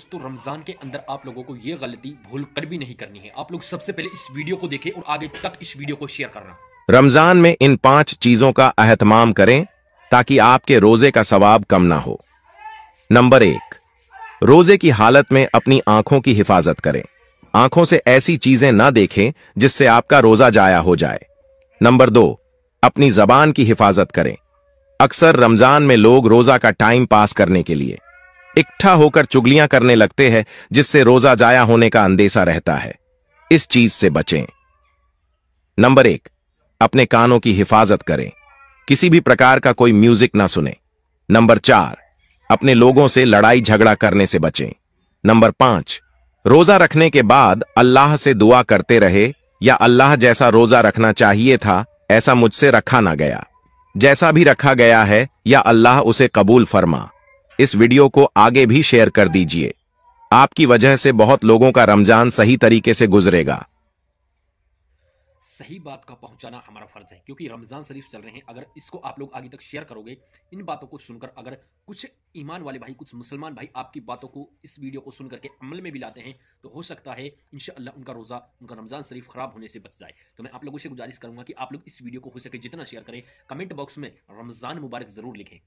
दोस्तों रमज़ान के अंदर आप लोगों को ये गलती भूल कर भी नहीं करनी है आप लोग सबसे पहले इस वीडियो को देखें और आगे तक इस वीडियो को शेयर करना रमज़ान में इन पांच चीज़ों का अहतमाम करें ताकि आपके रोज़े का सवाब कम ना हो नंबर एक रोज़े की हालत में अपनी आंखों की हिफाजत करें आंखों से ऐसी चीज़ें ना देखें जिससे आपका रोज़ा जाया हो जाए नंबर दो अपनी जबान की हिफाजत करें अक्सर रमज़ान में लोग रोज़ा का टाइम पास करने के लिए इकट्ठा होकर चुगलियां करने लगते हैं जिससे रोजा जाया होने का अंदेशा रहता है इस चीज से बचें नंबर एक अपने कानों की हिफाजत करें किसी भी प्रकार का कोई म्यूजिक ना सुने नंबर चार अपने लोगों से लड़ाई झगड़ा करने से बचें नंबर पांच रोजा रखने के बाद अल्लाह से दुआ करते रहे या अल्लाह जैसा रोजा रखना चाहिए था ऐसा मुझसे रखा ना गया जैसा भी रखा गया है या अल्लाह उसे कबूल फरमा इस वीडियो को आगे भी शेयर कर दीजिए आपकी वजह से बहुत लोगों का रमजान सही तरीके से गुजरेगा सही बात का पहुंचाना हमारा फर्ज है क्योंकि रमज़ान शरीफ चल रहे हैं अगर इसको आप लोग आगे तक शेयर करोगे इन बातों को सुनकर अगर कुछ ईमान वाले भाई कुछ मुसलमान भाई आपकी बातों को इस वीडियो को सुनकर के अमल में भी लाते हैं तो हो सकता है इन उनका रोज़ा उनका रमज़ान शरीफ ख़राब होने से बच जाए तो मैं आप लोगों से गुजारिश करूंगा कि आप लोग इस वीडियो को हो सके जितना शेयर करें कमेंट बॉक्स में रमज़ान मुबारक ज़रूर लिखें